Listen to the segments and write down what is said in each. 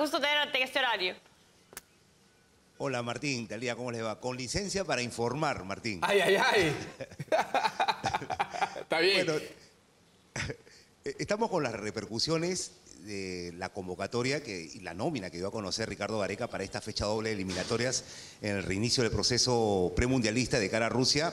gusto tenerte en este horario. Hola Martín, tal ¿cómo les va? Con licencia para informar, Martín. Ay, ay, ay. Está bien. Bueno, estamos con las repercusiones de la convocatoria que, y la nómina que dio a conocer Ricardo Gareca para esta fecha doble de eliminatorias en el reinicio del proceso premundialista de cara a Rusia.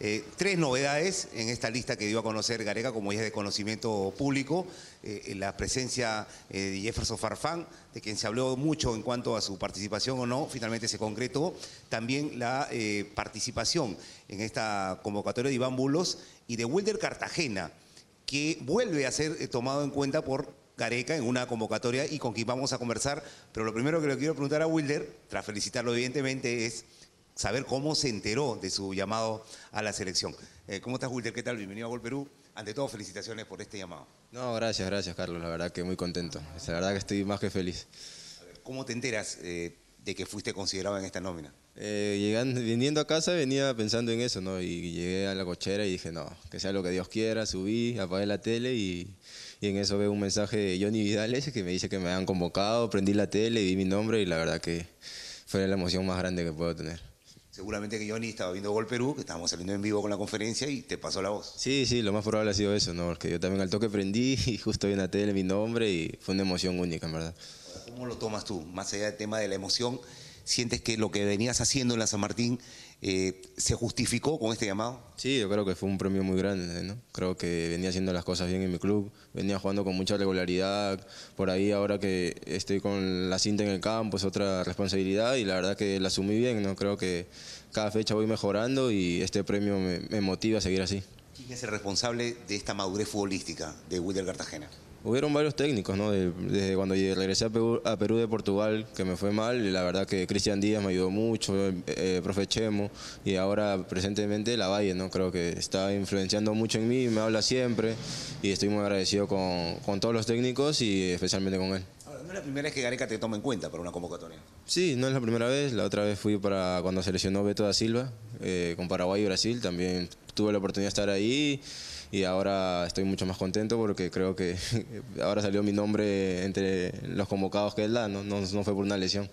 Eh, tres novedades en esta lista que dio a conocer Gareca, como ya es de conocimiento público, eh, la presencia eh, de Jefferson Farfán, de quien se habló mucho en cuanto a su participación o no, finalmente se concretó. También la participación en esta convocatoria de Iván Bulos y de Wilder Cartagena que vuelve a ser tomado en cuenta por Gareca en una convocatoria y con quien vamos a conversar. Pero lo primero que le quiero preguntar a Wilder, tras felicitarlo evidentemente, es saber cómo se enteró de su llamado a la selección. Eh, ¿Cómo estás, Wilder? ¿Qué tal? Bienvenido a Gol Perú. Ante todo, felicitaciones por este llamado. No, gracias, gracias, Carlos. La verdad que muy contento. La verdad que estoy más que feliz. ¿Cómo te enteras? Eh, de que fuiste considerado en esta nómina? Eh, llegando, viniendo a casa venía pensando en eso, ¿no? Y llegué a la cochera y dije, no, que sea lo que Dios quiera, subí, apagué la tele y, en eso veo un mensaje de Johnny Vidales que me dice que me han convocado, prendí la tele, vi mi nombre y la verdad que fue la emoción más grande que puedo tener. Seguramente que Johnny estaba viendo Gol Perú, que estábamos saliendo en vivo con la conferencia y te pasó la voz. Sí, sí, lo más probable ha sido eso, ¿no? Porque yo también al toque prendí y justo vi en la tele mi nombre y fue una emoción única, en verdad. ¿Cómo lo tomas tú? Más allá del tema de la emoción, ¿sientes que lo que venías haciendo en la San Martín eh, se justificó con este llamado? Sí, yo creo que fue un premio muy grande, Creo que venía haciendo las cosas bien en mi club, venía jugando con mucha regularidad, por ahí ahora que estoy con la cinta en el campo es otra responsabilidad y la verdad que la asumí bien, ¿no? Creo que cada fecha voy mejorando y este premio me, motiva a seguir así. ¿Quién es el responsable de esta madurez futbolística de Wilder Cartagena? hubieron varios técnicos, ¿no? desde cuando regresé a Perú, de Portugal, que me fue mal, la verdad que Cristian Díaz me ayudó mucho, eh, eh, profe Chemo, y ahora presentemente La Valle, ¿no? Creo que está influenciando mucho en mí, me habla siempre, y estoy muy agradecido con, con todos los técnicos y especialmente con él. ¿No es la primera vez que Gareca te toma en cuenta para una convocatoria? Sí, no es la primera vez. La otra vez fui para cuando seleccionó Beto da Silva eh, con Paraguay y Brasil. También tuve la oportunidad de estar ahí y ahora estoy mucho más contento porque creo que ahora salió mi nombre entre los convocados que él da, no, no, fue por una lesión.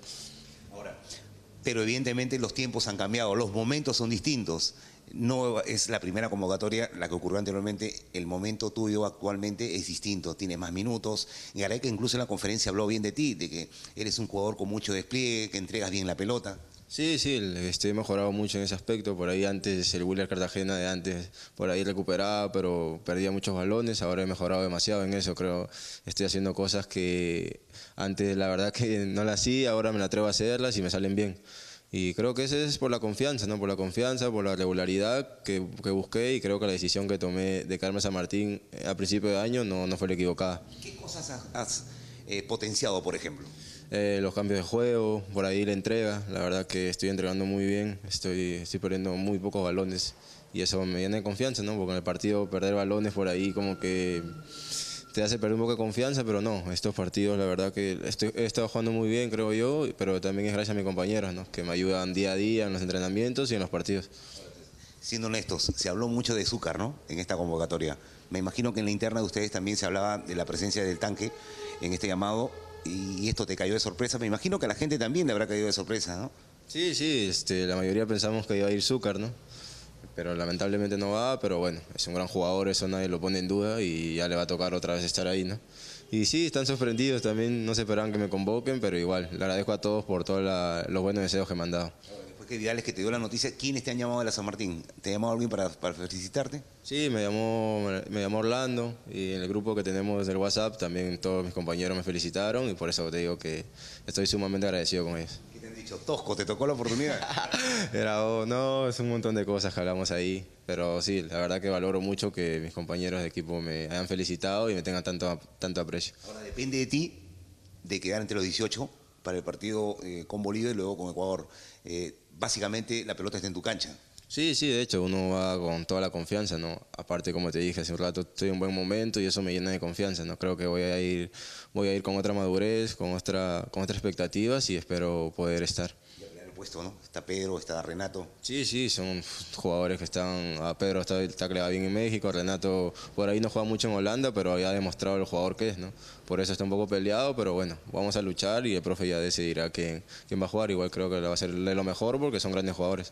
pero evidentemente los tiempos han cambiado, los momentos son distintos. No es la primera convocatoria, la que ocurrió anteriormente, el momento tuyo actualmente es distinto, tiene más minutos. Garay que incluso en la conferencia habló bien de ti, de que eres un jugador con mucho despliegue, que entregas bien la pelota. Sí, sí, estoy mejorado mucho en ese aspecto. Por ahí antes, el Willer Cartagena de antes, por ahí recuperaba, pero perdía muchos balones. Ahora he mejorado demasiado en eso. Creo estoy haciendo cosas que antes la verdad que no las hacía, ahora me la atrevo a hacerlas y me salen bien. Y creo que eso es por la confianza, ¿no? Por la confianza, por la regularidad que, busqué y creo que la decisión que tomé de Carmen San Martín eh, a principio de año no, no fue la equivocada. ¿Qué cosas has, eh, potenciado, por ejemplo? Eh, los cambios de juego, por ahí la entrega. La verdad que estoy entregando muy bien, estoy, estoy perdiendo muy pocos balones y eso me llena de confianza, ¿no? Porque en el partido perder balones por ahí como que te hace perder un poco de confianza, pero no, estos partidos la verdad que estoy, he estado jugando muy bien, creo yo, pero también es gracias a mis compañeros, ¿no? Que me ayudan día a día en los entrenamientos y en los partidos. Siendo honestos, se habló mucho de azúcar, ¿no? En esta convocatoria. Me imagino que en la interna de ustedes también se hablaba de la presencia del tanque en este llamado y esto te cayó de sorpresa. Me imagino que a la gente también le habrá caído de sorpresa, ¿no? Sí, sí, este, la mayoría pensamos que iba a ir Zúcar, ¿no? Pero lamentablemente no va, pero bueno, es un gran jugador, eso nadie lo pone en duda y ya le va a tocar otra vez estar ahí, ¿no? Y sí, están sorprendidos también, no se esperaban que me convoquen, pero igual, le agradezco a todos por todos los buenos deseos que me han dado mensajes que te dio la noticia, ¿quiénes te han llamado de la San Martín? ¿Te llamó alguien para, felicitarte? Sí, me llamó, me llamó Orlando y en el grupo que tenemos del WhatsApp también todos mis compañeros me felicitaron y por eso te digo que estoy sumamente agradecido con ellos. ¿Qué te han dicho? Tosco, te tocó la oportunidad. Era, oh, no, es un montón de cosas que hablamos ahí, pero sí, la verdad que valoro mucho que mis compañeros de equipo me hayan felicitado y me tengan tanto, tanto aprecio. Ahora depende de ti de quedar entre los 18 para el partido eh, con Bolivia y luego con Ecuador. Eh, básicamente la pelota está en tu cancha. Sí, sí, de hecho uno va con toda la confianza, ¿no? Aparte, como te dije hace un rato, estoy en un buen momento y eso me llena de confianza, ¿no? Creo que voy a ir, voy a ir con otra madurez, con, otra, con otras expectativas y espero poder estar. ¿no? Está Pedro, está Renato. Sí, sí, son jugadores que están. A ah, Pedro está, está que le va bien en México, Renato por ahí no juega mucho en Holanda, pero ya ha demostrado el jugador que es, ¿no? Por eso está un poco peleado, pero bueno, vamos a luchar y el profe ya decidirá quién, quién va a jugar. Igual creo que le va a ser lo mejor porque son grandes jugadores.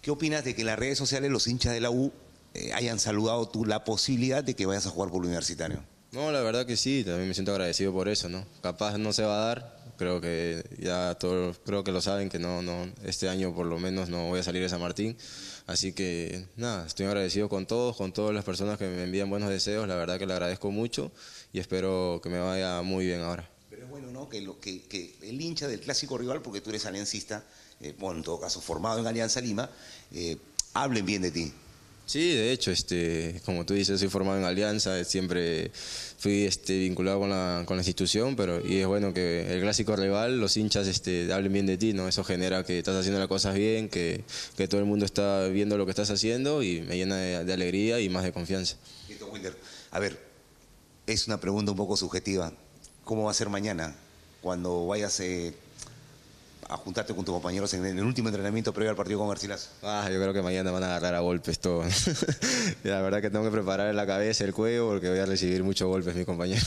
¿Qué opinas de que las redes sociales, los hinchas de la U, eh, hayan saludado tú la posibilidad de que vayas a jugar por el universitario? No, la verdad que sí, también me siento agradecido por eso, ¿no? Capaz no se va a dar, creo que ya todos creo que lo saben que no, no, este año por lo menos no voy a salir de San Martín. Así que nada, estoy agradecido con todos, con todas las personas que me envían buenos deseos, la verdad que le agradezco mucho y espero que me vaya muy bien ahora. Pero es bueno, ¿no? Que, lo, que, el hincha del clásico rival, porque tú eres aliancista, eh, bueno, en todo caso formado en Alianza Lima, eh, hablen bien de ti. Sí, de hecho, este, como tú dices, soy formado en Alianza, siempre fui este, vinculado con la, con la institución, pero y es bueno que el clásico rival, los hinchas este, hablen bien de ti, ¿no? Eso genera que estás haciendo las cosas bien, que, que todo el mundo está viendo lo que estás haciendo y me llena de, alegría y más de confianza. Wilder, a ver, es una pregunta un poco subjetiva. ¿Cómo va a ser mañana cuando vayas... a eh, a juntarte con tus compañeros en el último entrenamiento previo al partido con Garcilaso? Ah, yo creo que mañana van a agarrar a golpes todo. la verdad que tengo que preparar la cabeza, el cuello, porque voy a recibir muchos golpes, mi compañero.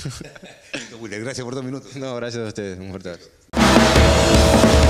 gracias por dos minutos. No, gracias a ustedes. Un fuerte